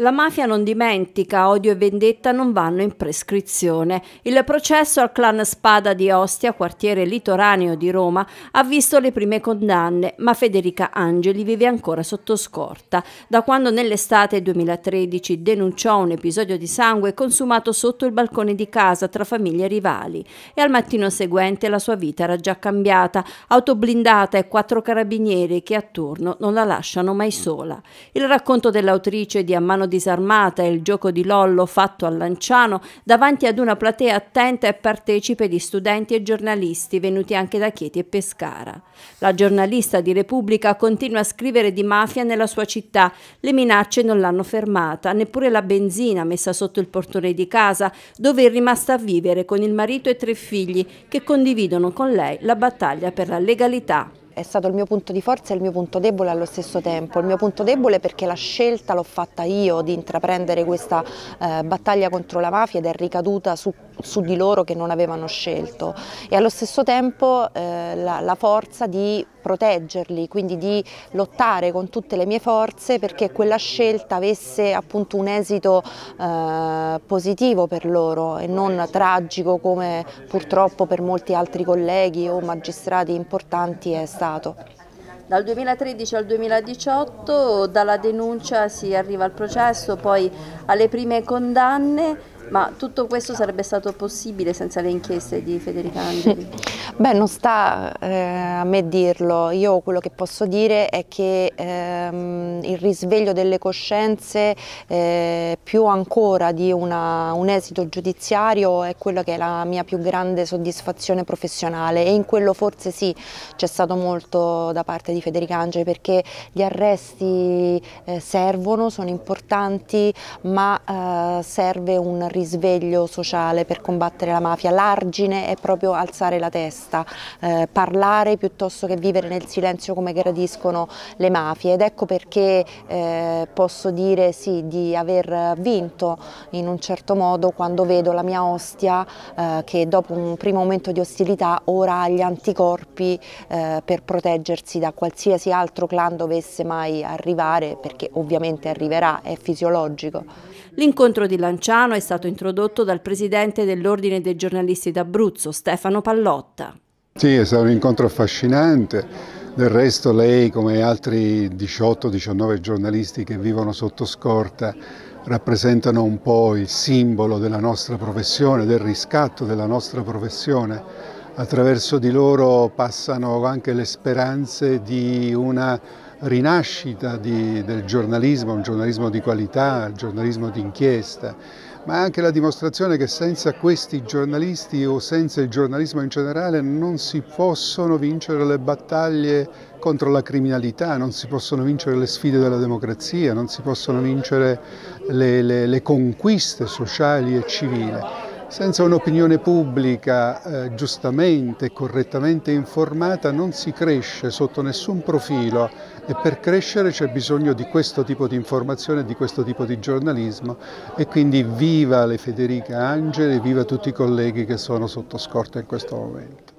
La mafia non dimentica, odio e vendetta non vanno in prescrizione. Il processo al clan Spada di Ostia, quartiere litoraneo di Roma, ha visto le prime condanne, ma Federica Angeli vive ancora sotto scorta. Da quando nell'estate 2013 denunciò un episodio di sangue consumato sotto il balcone di casa tra famiglie rivali e al mattino seguente la sua vita era già cambiata, autoblindata e quattro carabinieri che attorno non la lasciano mai sola. Il racconto dell'autrice di A mano disarmata e il gioco di Lollo fatto a Lanciano davanti ad una platea attenta e partecipe di studenti e giornalisti venuti anche da Chieti e Pescara. La giornalista di Repubblica continua a scrivere di mafia nella sua città. Le minacce non l'hanno fermata, neppure la benzina messa sotto il portone di casa, dove è rimasta a vivere con il marito e tre figli che condividono con lei la battaglia per la legalità è stato il mio punto di forza e il mio punto debole allo stesso tempo. Il mio punto debole perché la scelta l'ho fatta io di intraprendere questa eh, battaglia contro la mafia ed è ricaduta su su di loro che non avevano scelto e allo stesso tempo eh, la, la forza di proteggerli, quindi di lottare con tutte le mie forze perché quella scelta avesse appunto un esito eh, positivo per loro e non tragico come purtroppo per molti altri colleghi o magistrati importanti è stato. Dal 2013 al 2018 dalla denuncia si arriva al processo, poi alle prime condanne ma tutto questo sarebbe stato possibile senza le inchieste di Federica Angeli? Beh, non sta eh, a me dirlo. Io quello che posso dire è che ehm, il risveglio delle coscienze, eh, più ancora di una, un esito giudiziario, è quella che è la mia più grande soddisfazione professionale e in quello forse sì c'è stato molto da parte di Federica Angeli perché gli arresti eh, servono, sono importanti, ma eh, serve un risveglio risveglio sociale per combattere la mafia. L'argine è proprio alzare la testa, eh, parlare piuttosto che vivere nel silenzio come gradiscono le mafie ed ecco perché eh, posso dire sì di aver vinto in un certo modo quando vedo la mia ostia eh, che dopo un primo momento di ostilità ora ha gli anticorpi eh, per proteggersi da qualsiasi altro clan dovesse mai arrivare perché ovviamente arriverà, è fisiologico. L'incontro di Lanciano è stato introdotto dal presidente dell'Ordine dei giornalisti d'Abruzzo, Stefano Pallotta. Sì, è stato un incontro affascinante. Del resto lei, come altri 18-19 giornalisti che vivono sotto scorta, rappresentano un po' il simbolo della nostra professione, del riscatto della nostra professione. Attraverso di loro passano anche le speranze di una rinascita di, del giornalismo, un giornalismo di qualità, un giornalismo d'inchiesta ma è anche la dimostrazione che senza questi giornalisti o senza il giornalismo in generale non si possono vincere le battaglie contro la criminalità, non si possono vincere le sfide della democrazia, non si possono vincere le, le, le conquiste sociali e civili. Senza un'opinione pubblica eh, giustamente e correttamente informata non si cresce sotto nessun profilo e per crescere c'è bisogno di questo tipo di informazione, di questo tipo di giornalismo e quindi viva le Federica Angeli, viva tutti i colleghi che sono sotto scorta in questo momento.